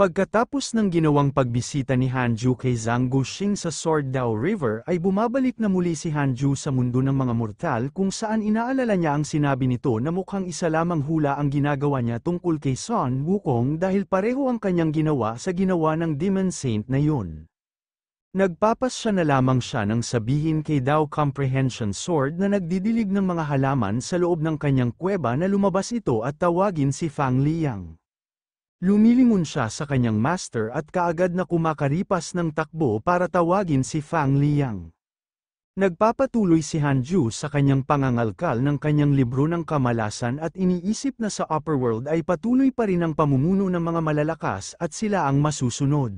Pagkatapos ng ginawang pagbisita ni Hanju kay Zhang Guxing sa Sword Dao River ay bumabalik na muli si Hanju sa mundo ng mga mortal kung saan inaalala niya ang sinabi nito na mukhang isa lamang hula ang ginagawa niya tungkol kay Son Wukong dahil pareho ang kanyang ginawa sa ginawa ng Demon Saint na yun. Nagpapas siya na lamang siya nang sabihin kay Dao Comprehension Sword na nagdidilig ng mga halaman sa loob ng kanyang kuweba na lumabas ito at tawagin si Fang Liang. Lumilingon siya sa kanyang master at kaagad na kumakaripas ng takbo para tawagin si Fang Liang. Nagpapatuloy si Han Ju sa kanyang pangangalkal ng kanyang libro ng kamalasan at iniisip na sa upper world ay patuloy pa rin ang pamumuno ng mga malalakas at sila ang masusunod.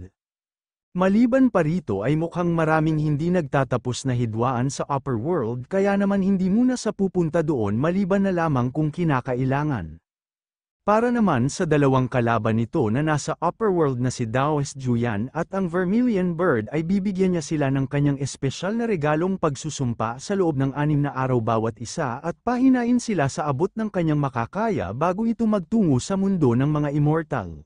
Maliban pa rito ay mukhang maraming hindi nagtatapos na hidwaan sa upper world kaya naman hindi muna sa pupunta doon maliban na lamang kung kinakailangan. Para naman sa dalawang kalaban nito na nasa upper world na si Daoes Juyan at ang Vermilion Bird ay bibigyan niya sila ng kanyang espesyal na regalong pagsusumpa sa loob ng anim na araw bawat isa at pahinain sila sa abot ng kanyang makakaya bago ito magtungo sa mundo ng mga immortal.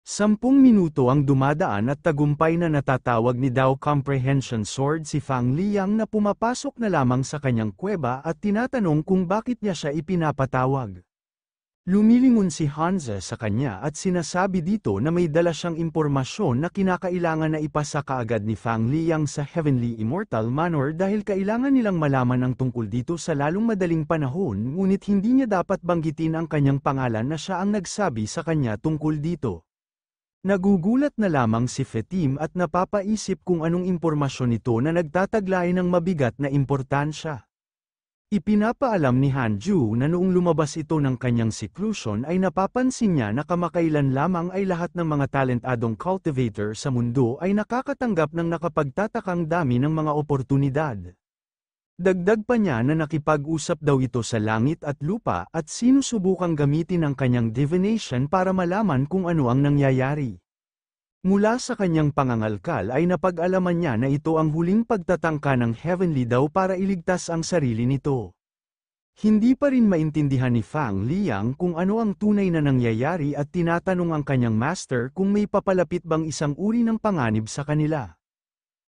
Sampung minuto ang dumadaan at tagumpay na natatawag ni Dao Comprehension Sword si Fang Liang na pumapasok na lamang sa kanyang kuweba at tinatanong kung bakit niya siya ipinapatawag. Lumilingon si Hanza sa kanya at sinasabi dito na may dala siyang impormasyon na kinakailangan na ipasa kaagad ni Fang Liang sa Heavenly Immortal Manor dahil kailangan nilang malaman ang tungkol dito sa lalong madaling panahon ngunit hindi niya dapat banggitin ang kanyang pangalan na siya ang nagsabi sa kanya tungkol dito. Nagugulat na lamang si Fetim at napapaisip kung anong impormasyon ito na nagtataglay ng mabigat na importansya. Ipinapaalam ni Han Ju na noong lumabas ito ng kanyang seclusion ay napapansin niya na kamakailan lamang ay lahat ng mga talentadong cultivator sa mundo ay nakakatanggap ng nakapagtatakang dami ng mga oportunidad. Dagdag pa niya na nakipag-usap daw ito sa langit at lupa at sinusubukang gamitin ang kanyang divination para malaman kung ano ang nangyayari. Mula sa kanyang pangangalkal ay napag-alaman niya na ito ang huling pagtatangka ng Heavenly daw para iligtas ang sarili nito. Hindi pa rin maintindihan ni Fang Liang kung ano ang tunay na nangyayari at tinatanong ang kanyang master kung may papalapit bang isang uri ng panganib sa kanila.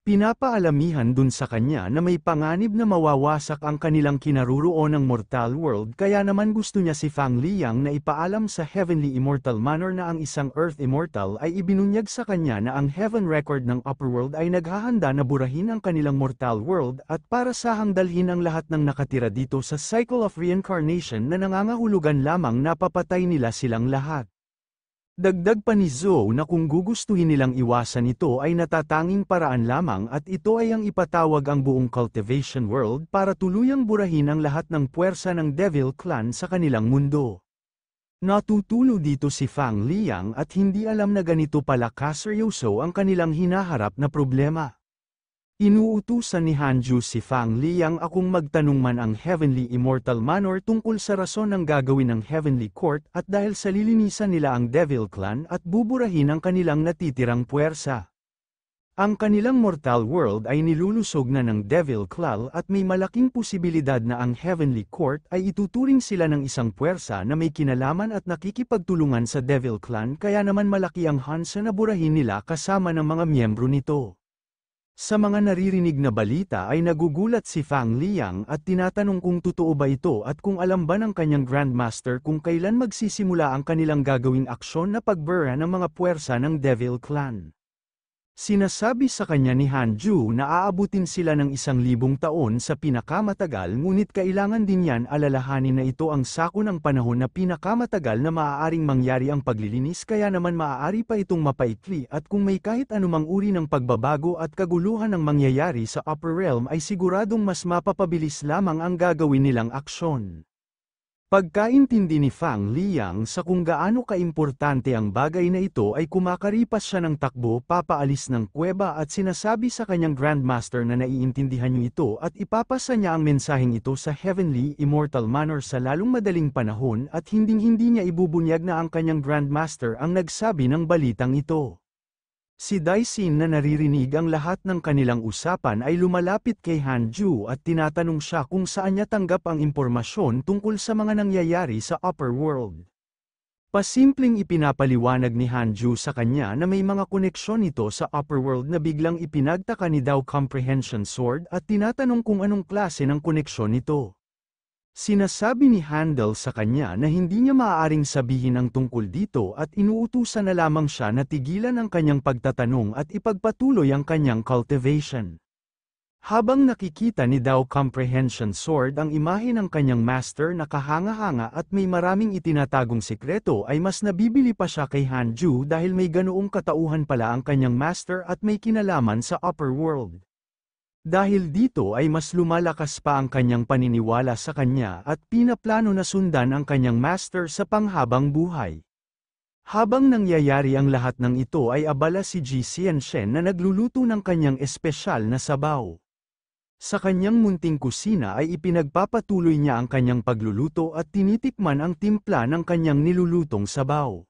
Pinapaalamihan dun sa kanya na may panganib na mawawasak ang kanilang kinaruroon ng mortal world kaya naman gusto niya si Fang Liang na ipaalam sa Heavenly Immortal Manor na ang isang Earth Immortal ay ibinunyag sa kanya na ang Heaven Record ng Upper World ay naghahanda na burahin ang kanilang mortal world at para sa hangdalhin ang lahat ng nakatira dito sa Cycle of Reincarnation na nangangahulugan lamang napapatay nila silang lahat. Dagdag pa ni Zhou na kung gugustuhin nilang iwasan ito ay natatanging paraan lamang at ito ay ang ipatawag ang buong cultivation world para tuluyang burahin ang lahat ng puwersa ng Devil Clan sa kanilang mundo. Natutulo dito si Fang Liang at hindi alam na ganito pala kaseryoso ang kanilang hinaharap na problema. Inuutusan ni Hanju si Fang Liang akong magtanong man ang Heavenly Immortal Manor tungkol sa rason ng gagawin ng Heavenly Court at dahil sa lilinisan nila ang Devil Clan at buburahin ang kanilang natitirang puwersa. Ang kanilang mortal world ay nilulusog na ng Devil Clan at may malaking posibilidad na ang Heavenly Court ay ituturing sila ng isang puwersa na may kinalaman at nakikipagtulungan sa Devil Clan kaya naman malaki ang hansa na burahin nila kasama ng mga miyembro nito. Sa mga naririnig na balita ay nagugulat si Fang Liang at tinatanong kung totoo ba ito at kung alam ba ng kanyang Grandmaster kung kailan magsisimula ang kanilang gagawing aksyon na pagbura ng mga puwersa ng Devil Clan. Sinasabi sa kanya ni Hanju na aabutin sila ng isang libong taon sa pinakamatagal ngunit kailangan din yan alalahanin na ito ang sako ng panahon na pinakamatagal na maaaring mangyari ang paglilinis kaya naman maaari pa itong mapaikli at kung may kahit anumang uri ng pagbabago at kaguluhan ang mangyayari sa upper realm ay siguradong mas mapapabilis lamang ang gagawin nilang aksyon. Pagkaintindi ni Fang Liang sa kung gaano kaimportante ang bagay na ito ay kumakaripas siya ng takbo papaalis ng kuweba at sinasabi sa kanyang Grandmaster na naiintindihan niyo ito at ipapasa niya ang mensaheng ito sa Heavenly Immortal Manor sa lalong madaling panahon at hinding-hindi niya ibubunyag na ang kanyang Grandmaster ang nagsabi ng balitang ito. Si Daisin na naririnig ang lahat ng kanilang usapan ay lumalapit kay Hanju at tinatanong siya kung saan niya tanggap ang impormasyon tungkol sa mga nangyayari sa Upper World. Pasimpleng ipinapaliwanag ni Hanju sa kanya na may mga koneksyon ito sa Upper World na biglang ipinagtaka ni Dao Comprehension Sword at tinatanong kung anong klase ng koneksyon ito. Sinasabi ni Handel sa kanya na hindi niya maaaring sabihin ang tungkol dito at inuutusan na lamang siya na tigilan ang kanyang pagtatanong at ipagpatuloy ang kanyang cultivation. Habang nakikita ni Dao Comprehension Sword ang imahe ng kanyang master na kahanga-hanga at may maraming itinatagong sikreto ay mas nabibili pa siya kay Hanju dahil may ganoong katauhan pala ang kanyang master at may kinalaman sa upper world. Dahil dito ay mas lumalakas pa ang kanyang paniniwala sa kanya at pinaplano na sundan ang kanyang master sa panghabang buhay. Habang nangyayari ang lahat ng ito ay abala si Ji Shen na nagluluto ng kanyang espesyal na sabaw. Sa kanyang munting kusina ay ipinagpapatuloy niya ang kanyang pagluluto at tinitikman ang timpla ng kanyang nilulutong sabaw.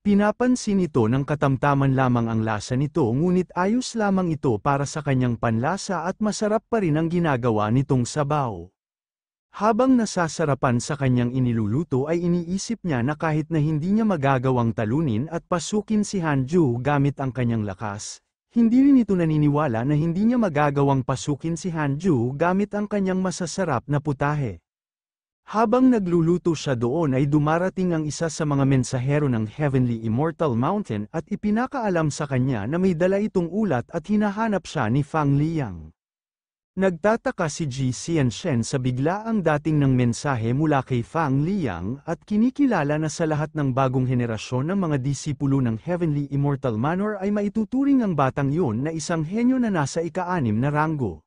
Pinapansin ito ng katamtaman lamang ang lasa nito ngunit ayos lamang ito para sa kanyang panlasa at masarap pa rin ang ginagawa nitong sabaw. Habang nasasarapan sa kanyang iniluluto ay iniisip niya na kahit na hindi niya magagawang talunin at pasukin si Hanju gamit ang kanyang lakas, hindi rin ito naniniwala na hindi niya magagawang pasukin si Hanju gamit ang kanyang masasarap na putahe. Habang nagluluto siya doon ay dumarating ang isa sa mga mensahero ng Heavenly Immortal Mountain at ipinakaalam sa kanya na may dala itong ulat at hinahanap siya ni Fang Liang. Nagtataka si Ji Xian Shen sa biglaang dating ng mensahe mula kay Fang Liang at kinikilala na sa lahat ng bagong henerasyon ng mga disipulo ng Heavenly Immortal Manor ay maituturing ang batang iyon na isang henyo na nasa ika-anim na ranggo.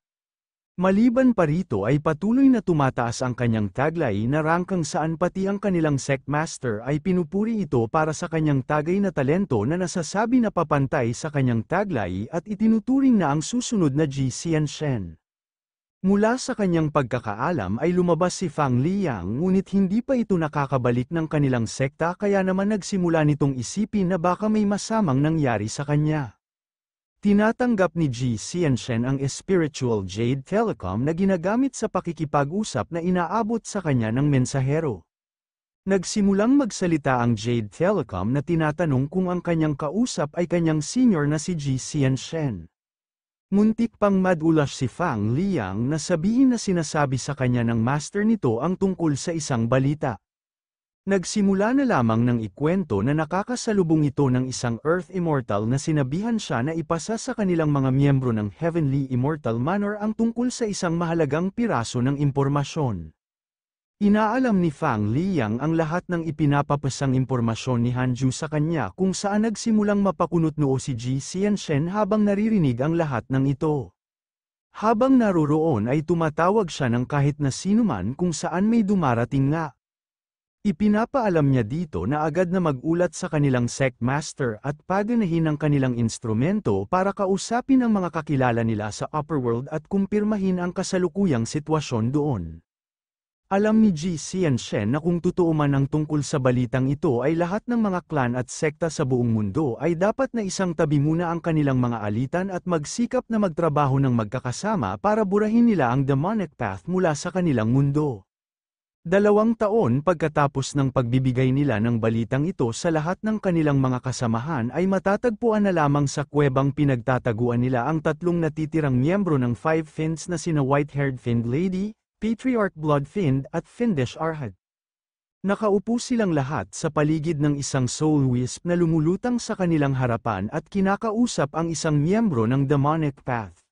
Maliban pa rito ay patuloy na tumataas ang kanyang taglay na rangkang saan pati ang kanilang sect master ay pinupuri ito para sa kanyang tagay na talento na nasasabi na papantay sa kanyang taglay at itinuturing na ang susunod na GCN Shen. Mula sa kanyang pagkakaalam ay lumabas si Fang Liang ngunit hindi pa ito nakakabalik ng kanilang sekta kaya naman nagsimula nitong isipin na baka may masamang nangyari sa kanya. Tinatanggap ni G. Cianshen ang Spiritual Jade Telecom na ginagamit sa pakikipag-usap na inaabot sa kanya ng mensahero. Nagsimulang magsalita ang Jade Telecom na tinatanong kung ang kanyang kausap ay kanyang senior na si G. Cianshen. Muntik pang madulas si Fang Liang na sabihin na sinasabi sa kanya ng master nito ang tungkol sa isang balita. Nagsimula na lamang ng ikwento na nakakasalubong ito ng isang Earth Immortal na sinabihan siya na ipasa sa kanilang mga miyembro ng Heavenly Immortal Manor ang tungkol sa isang mahalagang piraso ng impormasyon. Inaalam ni Fang Liang ang lahat ng ipinapapasang impormasyon ni Hanju sa kanya kung saan nagsimulang mapakunot noo si Ji Xianshen habang naririnig ang lahat ng ito. Habang naroroon ay tumatawag siya ng kahit na sinuman kung saan may dumarating nga. Ipinapaalam niya dito na agad na magulat sa kanilang sect master at paganahin ang kanilang instrumento para kausapin ang mga kakilala nila sa upper world at kumpirmahin ang kasalukuyang sitwasyon doon. Alam ni Ji Xian Shen na kung totoo man ang tungkol sa balitang ito ay lahat ng mga klan at sekta sa buong mundo ay dapat na isang tabi muna ang kanilang mga alitan at magsikap na magtrabaho ng magkakasama para burahin nila ang demonic path mula sa kanilang mundo. Dalawang taon pagkatapos ng pagbibigay nila ng balitang ito sa lahat ng kanilang mga kasamahan ay matatagpuan na lamang sa kuwebang pinagtataguan nila ang tatlong natitirang miyembro ng Five Fins na sina White-Haired Finned Lady, Patriarch Blood Finned at Findish Arhad. Nakaupo silang lahat sa paligid ng isang soul wisp na lumulutang sa kanilang harapan at kinakausap ang isang miyembro ng demonic path.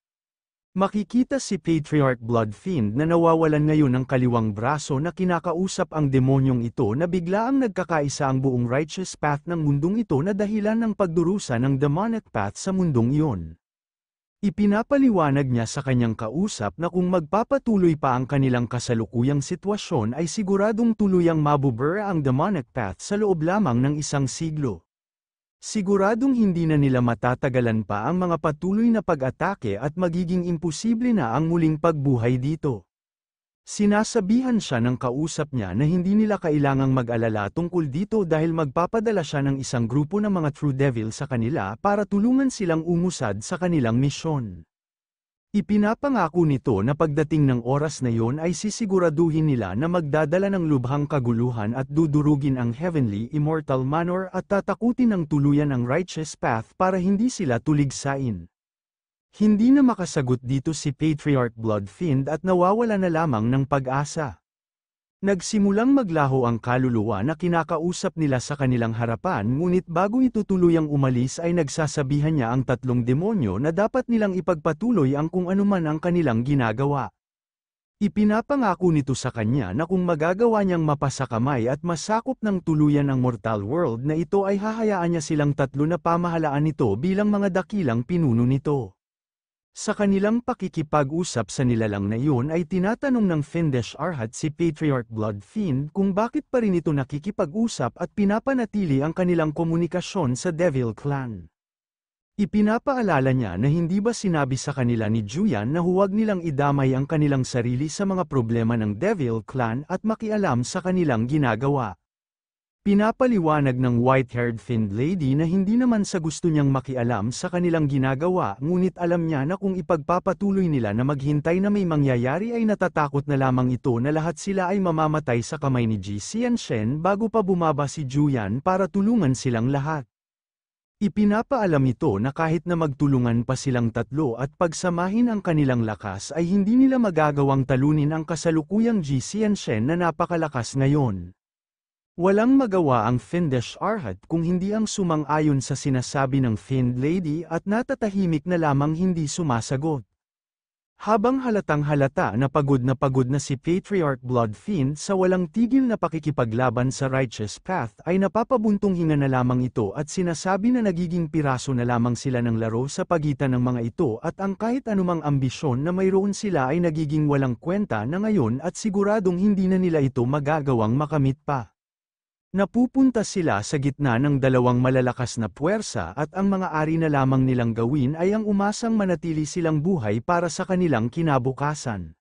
Makikita si Patriarch Bloodfiend na nawawalan ngayon ng kaliwang braso na kinakausap ang demonyong ito na biglaang nagkakaisa ang buong righteous path ng mundong ito na dahilan ng pagdurusa ng demonic path sa mundong iyon. Ipinapaliwanag niya sa kanyang kausap na kung magpapatuloy pa ang kanilang kasalukuyang sitwasyon ay siguradong tuluyang mabubura ang demonic path sa loob lamang ng isang siglo. Siguradong hindi na nila matatagalan pa ang mga patuloy na pag-atake at magiging imposible na ang muling pagbuhay dito. Sinasabihan siya ng kausap niya na hindi nila kailangang mag-alala tungkol dito dahil magpapadala siya ng isang grupo ng mga True Devil sa kanila para tulungan silang umusad sa kanilang misyon. Ipinapangako nito na pagdating ng oras na yon ay sisiguraduhin nila na magdadala ng lubhang kaguluhan at dudurugin ang heavenly immortal manor at tatakutin ng tuluyan ang righteous path para hindi sila tuligsain. Hindi na makasagot dito si Patriarch Bloodfiend at nawawala na lamang ng pag-asa. Nagsimulang maglaho ang kaluluwa na kinakausap nila sa kanilang harapan ngunit bago ito tuluyang umalis ay nagsasabihan niya ang tatlong demonyo na dapat nilang ipagpatuloy ang kung anuman ang kanilang ginagawa. Ipinapangako nito sa kanya na kung magagawa niyang mapasakamay at masakop ng tuluyan ang mortal world na ito ay hahayaan niya silang tatlo na pamahalaan nito bilang mga dakilang pinuno nito. Sa kanilang pakikipag-usap sa nilalang na iyon ay tinatanong ng Findesh Arhat si Patriarch Blood Fiend kung bakit pa rin ito nakikipag-usap at pinapanatili ang kanilang komunikasyon sa Devil Clan. Ipinapaalala niya na hindi ba sinabi sa kanila ni Juyan na huwag nilang idamay ang kanilang sarili sa mga problema ng Devil Clan at makialam sa kanilang ginagawa. Pinapaliwanag ng white-haired finned lady na hindi naman sa gusto niyang makialam sa kanilang ginagawa ngunit alam niya na kung ipagpapatuloy nila na maghintay na may mangyayari ay natatakot na lamang ito na lahat sila ay mamamatay sa kamay ni Ji Shen bago pa bumaba si Juyan para tulungan silang lahat. Ipinapaalam ito na kahit na magtulungan pa silang tatlo at pagsamahin ang kanilang lakas ay hindi nila magagawang talunin ang kasalukuyang Ji Shen na napakalakas ngayon. Walang magawa ang Findish Arhat kung hindi ang sumang-ayon sa sinasabi ng Find Lady at natatahimik na lamang hindi sumasagot. Habang halatang halata na pagod na pagod na si Patriarch Blood Fiend sa walang tigil na pakikipaglaban sa Righteous Path ay napapabuntong hinga na lamang ito at sinasabi na nagiging piraso na lamang sila ng laro sa pagitan ng mga ito at ang kahit anumang ambisyon na mayroon sila ay nagiging walang kwenta na ngayon at siguradong hindi na nila ito magagawang makamit pa. Napupunta sila sa gitna ng dalawang malalakas na puwersa at ang mga ari na lamang nilang gawin ay ang umasang manatili silang buhay para sa kanilang kinabukasan.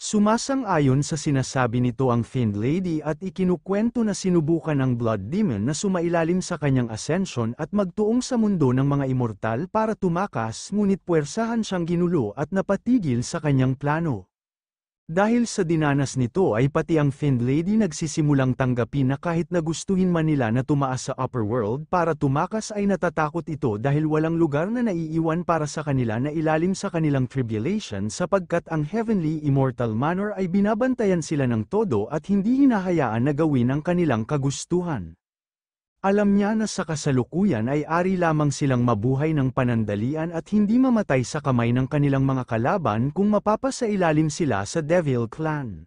Sumasang-ayon sa sinasabi nito ang Fiend Lady at ikinukwento na sinubukan ng Blood Demon na sumailalim sa kanyang ascension at magtuong sa mundo ng mga immortal para tumakas ngunit puwersahan siyang ginulo at napatigil sa kanyang plano. Dahil sa dinanas nito ay pati ang Finn Lady nagsisimulang tanggapin na kahit nagustuhin man nila na tumaas sa upper world para tumakas ay natatakot ito dahil walang lugar na naiiwan para sa kanila na ilalim sa kanilang tribulation sapagkat ang heavenly immortal manor ay binabantayan sila ng todo at hindi hinahayaan na gawin ang kanilang kagustuhan. Alam niya na sa kasalukuyan ay ari lamang silang mabuhay ng panandalian at hindi mamatay sa kamay ng kanilang mga kalaban kung mapapasailalim sila sa Devil Clan.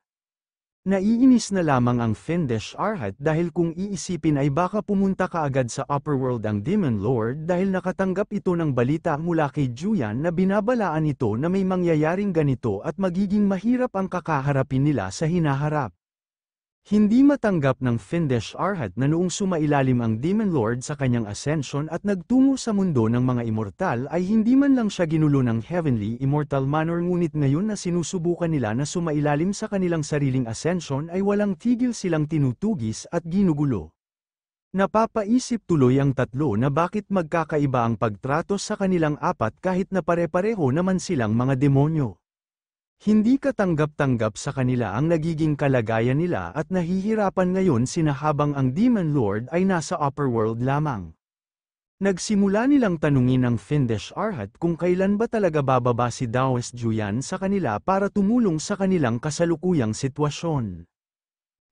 Naiinis na lamang ang Findesh Arhat dahil kung iisipin ay baka pumunta kaagad sa Upper World ang Demon Lord dahil nakatanggap ito ng balita mula kay Juyan na binabalaan ito na may mangyayaring ganito at magiging mahirap ang kakaharapin nila sa hinaharap. Hindi matanggap ng Findesh Arhat na noong sumailalim ang Demon Lord sa kanyang ascension at nagtungo sa mundo ng mga immortal ay hindi man lang siya ginulo ng Heavenly Immortal Manor ngunit ngayon na sinusubukan nila na sumailalim sa kanilang sariling ascension ay walang tigil silang tinutugis at ginugulo. Napapaisip tuloy ang tatlo na bakit magkakaiba ang pagtrato sa kanilang apat kahit na pare-pareho naman silang mga demonyo. Hindi katanggap-tanggap sa kanila ang nagiging kalagayan nila at nahihirapan ngayon sina habang ang Demon Lord ay nasa upper world lamang. Nagsimula nilang tanungin ang Findesh Arhat kung kailan ba talaga bababa si Dawes Juyan sa kanila para tumulong sa kanilang kasalukuyang sitwasyon.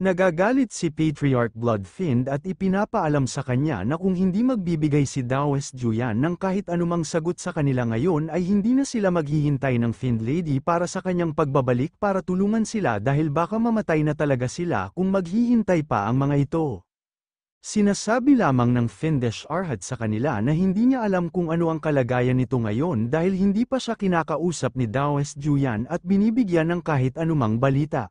Nagagalit si Patriarch Bloodfind at ipinapaalam sa kanya na kung hindi magbibigay si Dawes Juyan ng kahit anumang sagot sa kanila ngayon ay hindi na sila maghihintay ng Fiend Lady para sa kanyang pagbabalik para tulungan sila dahil baka mamatay na talaga sila kung maghihintay pa ang mga ito. Sinasabi lamang ng Findesh Arhat sa kanila na hindi niya alam kung ano ang kalagayan nito ngayon dahil hindi pa siya kinakausap ni Dawes Juyan at binibigyan ng kahit anumang balita.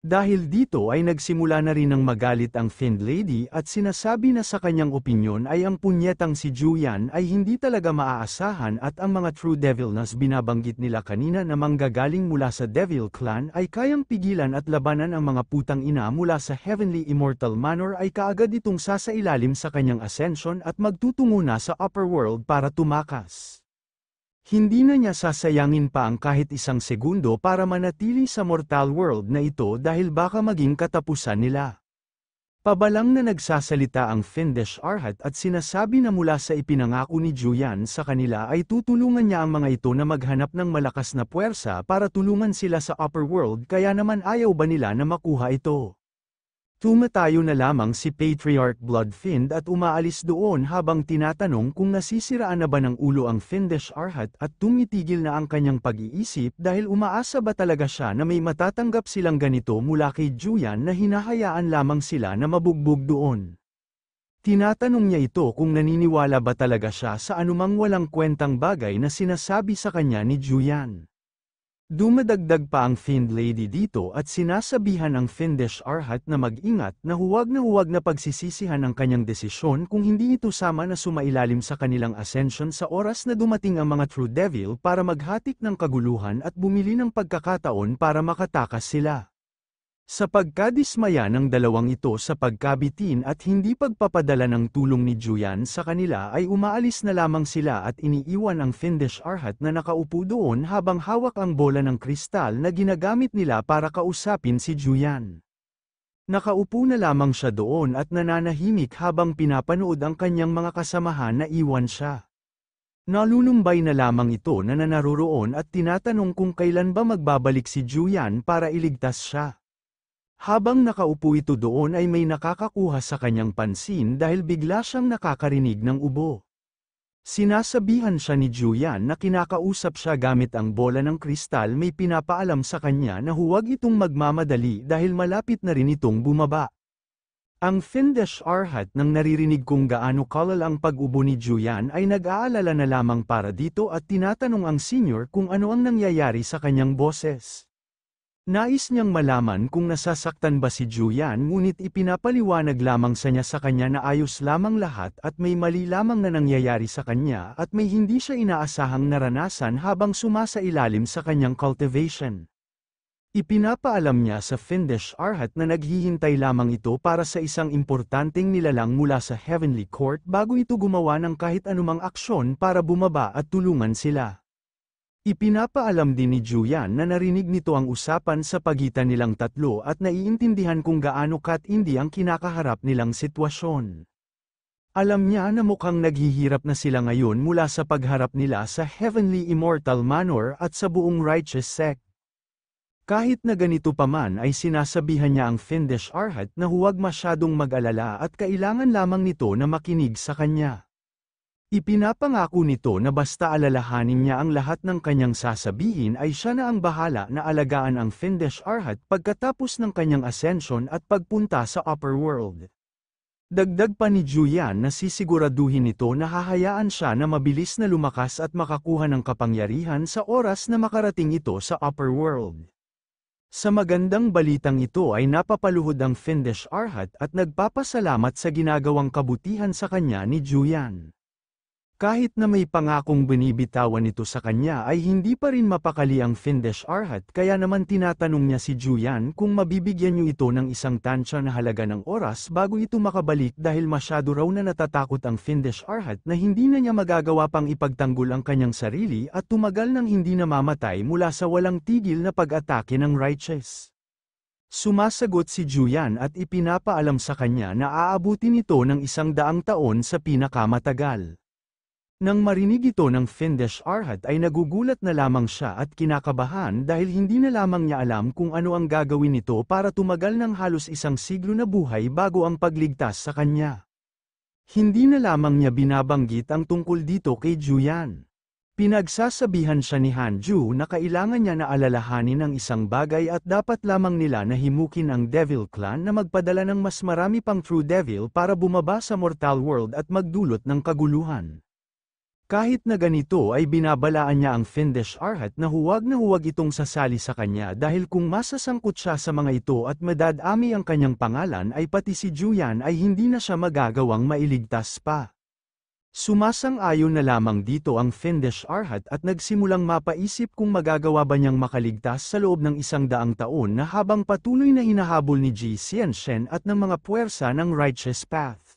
Dahil dito ay nagsimula na rin ng magalit ang Thin Lady at sinasabi na sa kanyang opinyon ay ang punyetang si Julian ay hindi talaga maaasahan at ang mga true devil nas binabanggit nila kanina na manggagaling mula sa devil clan ay kayang pigilan at labanan ang mga putang ina mula sa heavenly immortal manor ay kaagad itong sasailalim sa kanyang ascension at magtutungo na sa upper world para tumakas. Hindi na niya sasayangin pa ang kahit isang segundo para manatili sa mortal world na ito dahil baka maging katapusan nila. Pabalang na nagsasalita ang Findesh Arhat at sinasabi na mula sa ipinangako ni Juyan sa kanila ay tutulungan niya ang mga ito na maghanap ng malakas na puwersa para tulungan sila sa upper world kaya naman ayaw ba nila na makuha ito. Tumatayo na lamang si Patriarch Bloodfind at umaalis doon habang tinatanong kung nasisiraan na ba ng ulo ang Findesh Arhat at tumitigil na ang kanyang pag-iisip dahil umaasa ba talaga siya na may matatanggap silang ganito mula kay Julian na hinahayaan lamang sila na mabugbog doon. Tinatanong niya ito kung naniniwala ba talaga siya sa anumang walang kwentang bagay na sinasabi sa kanya ni Julian. Dumadagdag pa ang Find Lady dito at sinasabihan ang Findish Arhat na mag-ingat na huwag na huwag na pagsisisihan ang kanyang desisyon kung hindi ito sama na sumailalim sa kanilang ascension sa oras na dumating ang mga True Devil para maghatik ng kaguluhan at bumili ng pagkakataon para makatakas sila. Sa pagkadismaya ng dalawang ito sa pagkabitin at hindi pagpapadala ng tulong ni Julian sa kanila ay umaalis na lamang sila at iniiwan ang Findish Arhat na nakaupo doon habang hawak ang bola ng kristal na ginagamit nila para kausapin si Julian. Nakaupo na lamang siya doon at nananahimik habang pinapanood ang kanyang mga kasamahan na iwan siya. Nalunumbay na lamang ito na nanaroroon at tinatanong kung kailan ba magbabalik si Julian para iligtas siya. Habang nakaupo ito doon ay may nakakakuha sa kanyang pansin dahil bigla siyang nakakarinig ng ubo. Sinasabihan siya ni Julian na kinakausap siya gamit ang bola ng kristal may pinapaalam sa kanya na huwag itong magmamadali dahil malapit na rin itong bumaba. Ang Findesh Arhat nang naririnig kung gaano kalal ang pag-ubo ni Julian ay nag-aalala na lamang para dito at tinatanong ang senior kung ano ang nangyayari sa kanyang boses. Nais niyang malaman kung nasasaktan ba si Julian ngunit ipinapaliwanag lamang sa niya sa kanya na ayos lamang lahat at may mali lamang na nangyayari sa kanya at may hindi siya inaasahang naranasan habang sumasa ilalim sa kanyang cultivation. Ipinapaalam niya sa Findish Arhat na naghihintay lamang ito para sa isang importanteng nilalang mula sa Heavenly Court bago ito gumawa ng kahit anumang aksyon para bumaba at tulungan sila. Ipinapaalam din ni Julian na narinig nito ang usapan sa pagitan nilang tatlo at naiintindihan kung gaano katindi ang kinakaharap nilang sitwasyon. Alam niya na mukhang naghihirap na sila ngayon mula sa pagharap nila sa Heavenly Immortal Manor at sa buong Righteous Sect. Kahit na ganito pa man ay sinasabihan niya ang Findish Arhat na huwag masyadong mag-alala at kailangan lamang nito na makinig sa kanya. Ipinapangako nito na basta alalahanin niya ang lahat ng kanyang sasabihin ay siya na ang bahala na alagaan ang Findesh Arhat pagkatapos ng kanyang ascension at pagpunta sa upper world. Dagdag pa ni Julian na sisiguraduhin nito na hahayaan siya na mabilis na lumakas at makakuha ng kapangyarihan sa oras na makarating ito sa upper world. Sa magandang balitang ito ay napapaluhod ang Findesh Arhat at nagpapasalamat sa ginagawang kabutihan sa kanya ni Julian. Kahit na may pangakong binibitawan ito sa kanya ay hindi pa rin mapakali ang Findesh Arhat kaya naman tinatanong niya si Julian kung mabibigyan niyo ito ng isang tansya na halaga ng oras bago ito makabalik dahil masyado raw na natatakot ang Findesh Arhat na hindi na niya magagawa pang ipagtanggol ang kanyang sarili at tumagal nang hindi namamatay mula sa walang tigil na pag-atake ng righteous. Sumasagot si Julian at ipinapaalam sa kanya na aabutin ito ng isang daang taon sa pinakamatagal. Nang marinig ito ng Findesh Arhat ay nagugulat na lamang siya at kinakabahan dahil hindi na lamang niya alam kung ano ang gagawin nito para tumagal ng halos isang siglo na buhay bago ang pagligtas sa kanya. Hindi na lamang niya binabanggit ang tungkol dito kay Juyan. Pinagsasabihan siya ni Hanju na kailangan niya na alalahanin ang isang bagay at dapat lamang nila na himukin ang Devil Clan na magpadala ng mas marami pang True Devil para bumaba sa Mortal World at magdulot ng kaguluhan. Kahit na ganito ay binabalaan niya ang Findesh Arhat na huwag na huwag itong sasali sa kanya dahil kung masasangkot siya sa mga ito at madadami ang kanyang pangalan ay pati si Juyan ay hindi na siya magagawang mailigtas pa. Sumasang-ayon na lamang dito ang Findesh Arhat at nagsimulang mapaisip kung magagawa ba niyang makaligtas sa loob ng isang daang taon na habang patuloy na hinahabol ni Ji Sien Shen at ng mga puwersa ng Righteous Path.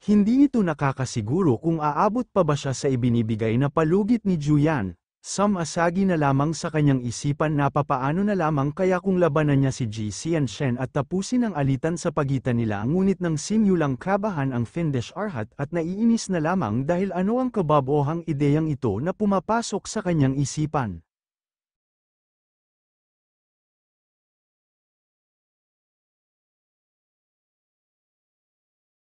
Hindi ito nakakasiguro kung aabot pa ba siya sa ibinibigay na palugit ni Julian, asagi na lamang sa kanyang isipan na papaano na lamang kaya kung labanan niya si GC and Shen at tapusin ang alitan sa pagitan nila ngunit ng lang kabahan ang Findesh Arhat at naiinis na lamang dahil ano ang kababohang ideyang ito na pumapasok sa kanyang isipan.